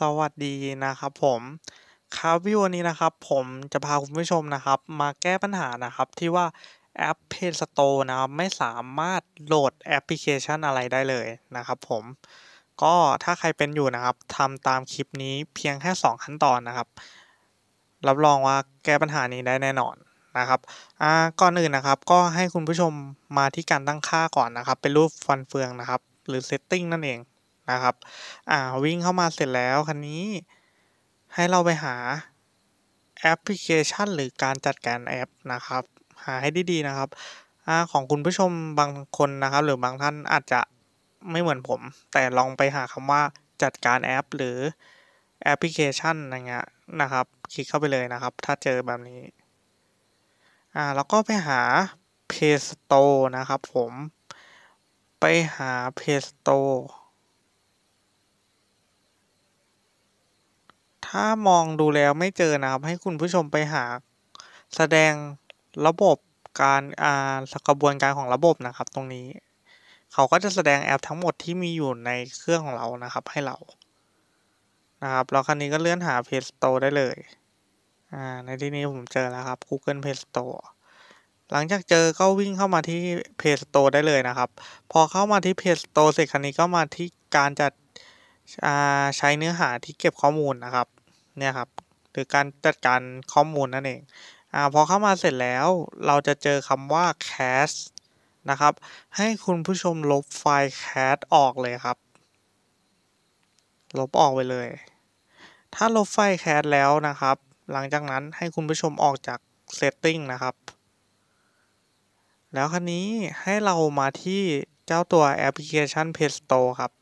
สวัสดีนะครับผมครับวิวันนี้นะครับผมจะพาคุณผู้ชมนะครับ มาแก้ปัญหานะครับ ที่ว่าแอปเพจสโตนะครับไม่สามารถโหลดแอปพลิเคชันอะไรได้เลยนะครับผมก็ถ้าใครเป็นอยู่นะครับทำตามคลิปนี้เพียงแค่ 2 ขั้นตอนนะครับ รับรองว่าแก้ปัญหานี้ได้แน่นอนนะครับอ่าก่อนอื่นนะครับก็ให้คุณผู้ชมมาที่การตั้งค่าก่อนนะครับเป็นรูปฟันเฟืองนะครับ หรือเซตติ้งนั่นเองนะครับ อ่า วิ่งเข้ามาเสร็จแล้วคันนี้ ให้เราไปหาแอปพลิเคชันหรือการจัดการแอปนะครับ หาให้ดีๆนะครับอของคุณผู้ชมบางคนนะครับ หรือบางท่านอาจจะไม่เหมือนผม แต่ลองไปหาคำว่าจัดการแอปหรือแอปพลิเคชันอะไรเงี้ยนะครับ คลิกเข้าไปเลยนะครับถ้าเจอแบบนี้ อ่า แล้วก็ไปหา Play Store นะครับผม ไปหา Play Store ถ้ามองดูแล้วไม่เจอนะครับ ให้คุณผู้ชมไปหาแสดงระบบการอ่ากระบวนการของระบบนะครับ ตรงนี้ เขาก็จะแสดงแอป ทั้งหมดที่มีอยู่ในเครื่องของเรานะครับ ให้เรานะครับแล้วคันนี้ก็เลื่อนหา Play Store ได้เลยอ่าในที่นี้ผมเจอแล้วครับ Google Play Store หลังจากเจอก็วิ่งเข้ามาที่ Play Store ได้เลยนะครับ พอเข้ามาที่ Play Store เสร็จคันนี้ก็มาที่การจัดใช้เนื้อหาที่เก็บข้อมูลนะครับเนี่ยครับหรือการจัดการข้อมูลนั่นเอง อ่า พอเข้ามาเสร็จแล้วเราจะเจอคำว่า cast นะครับ ให้คุณผู้ชมลบไฟล์ cast ออกเลยครับ ลบออกไปเลย ถ้าลบไฟล์ cast แล้วนะครับ หลังจากนั้นให้คุณผู้ชมออกจาก setting นะครับ แล้วคันนี้ให้เรามาที่เจ้าตัวแอปพลิเคชัน Play Store ครับ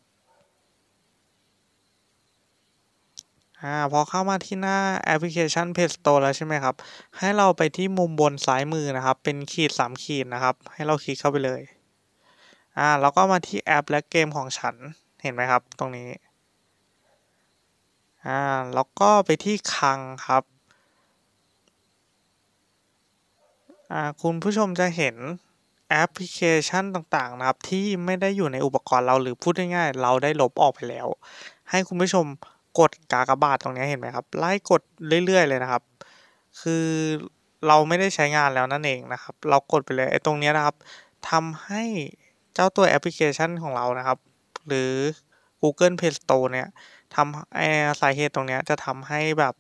อ่าพอเข้ามาที่หน้าแอปพลิเคชัน Play Store แล้วใช่ไหมครับให้เราไปที่มุมบนซ้ายมือนะครับ เป็นขีด 3 ขีดนะครับ ให้เราคลิกเข้าไปเลยอ่าแล้วก็มาที่แอปและเกมของฉันเห็นไหมครับตรงนี้อ่าแล้วก็ไปที่คลังครับ อ่าคุณผู้ชมจะเห็นแอปพลิเคชันต่างๆนะครับ ที่ไม่ได้อยู่ในอุปกรณ์เราหรือพูดง่ายๆเราได้ลบออกไปแล้ว ให้คุณผู้ชมกดกากบาทตรงนี้เห็นไหมครับไล่กดเรื่อย ๆเลยนะครับ คือเราไม่ได้ใช้งานแล้วนั่นเองนะครับ เรากดไปเลยไอ้ตรงนี้นะครับทำให้เจ้าตัวแอปพลิเคชันของเรานะครับ หรือ Google Play Store เนี่ยทำไอ้สาเหตุตรงนี้จะทำให้แบบ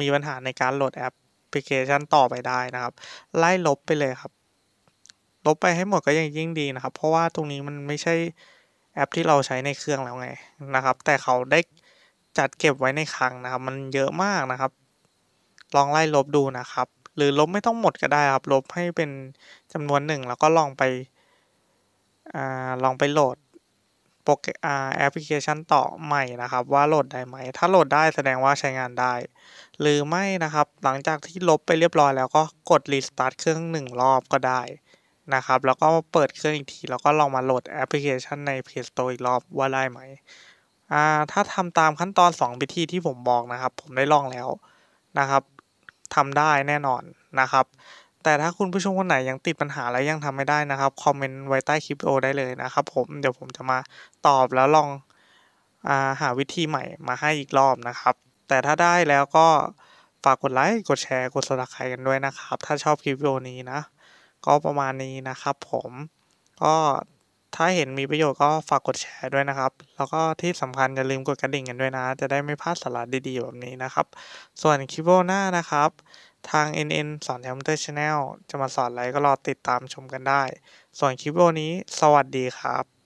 มีปัญหาในการโหลดแอปพลิเคชันต่อไปได้นะครับ ไล่ลบไปเลยครับ ลบไปให้หมดก็ยังยิ่งดีนะครับเพราะว่าตรงนี้มันไม่ใช่แอปที่เราใช้ในเครื่องแล้วไงนะครับ แต่เขาได้จัดเก็บไว้ในคลังนะครับ มันเยอะมากนะครับ ลองไล่ลบดูนะครับ หรือลบไม่ต้องหมดก็ได้ครับ ลบให้เป็นจำนวนหนึ่ง แล้วก็ลองไปอลองไปโหลดโปรแกรมแอปพลิเคชันต่อใหม่นะครับ ว่าโหลดได้ไหม ถ้าโหลดได้แสดงว่าใช้งานได้ หรือไม่นะครับ หลังจากที่ลบไปเรียบร้อยแล้วก็กดรีสตาร์ทเครื่องหนึ่งรอบก็ได้นะครับ แล้วก็เปิดเครื่องอีกทีแล้วก็ลองมาโหลดแอปพลิเคชันใน Play Store อีกรอบว่าได้ไหม่าถ้าทำตามขั้นตอน 2 วิธีที่ผมบอกนะครับ ผมได้ลองแล้วนะครับทำได้แน่นอนนะครับ แต่ถ้าคุณผู้ชมคนไหนยังติดปัญหาและยังทำไม่ได้นะครับคอมเมนต์ไว้ใต้คลิปวดีโอได้เลยนะครับ ผมเดี๋ยวผมจะมาตอบแล้วลองอาหาวิธีใหม่มาให้อีกรอบนะครับ แต่ถ้าได้แล้วก็ฝากกดไลค์กดแชร์กดสมัครกันด้วยนะครับถ้าชอบคลิปวิดีโอนี้นะก็ประมาณนี้นะครับ ผมก็ถ้าเห็นมีประโยชน์ก็ฝากกดแชร์ด้วยนะครับ แล้วก็ที่สำคัญอย่าลืมกดกระดิ่งกันด้วยนะ จะได้ไม่พลาดสาระดีๆ แบบนี้นะครับ ส่วนคลิปหน้านะครับ ทาง NN สอนแฮมเตอร์ชาแนลจะมาสอนอะไรก็รอติดตามชมกันได้ ส่วนคลิปนี้สวัสดีครับ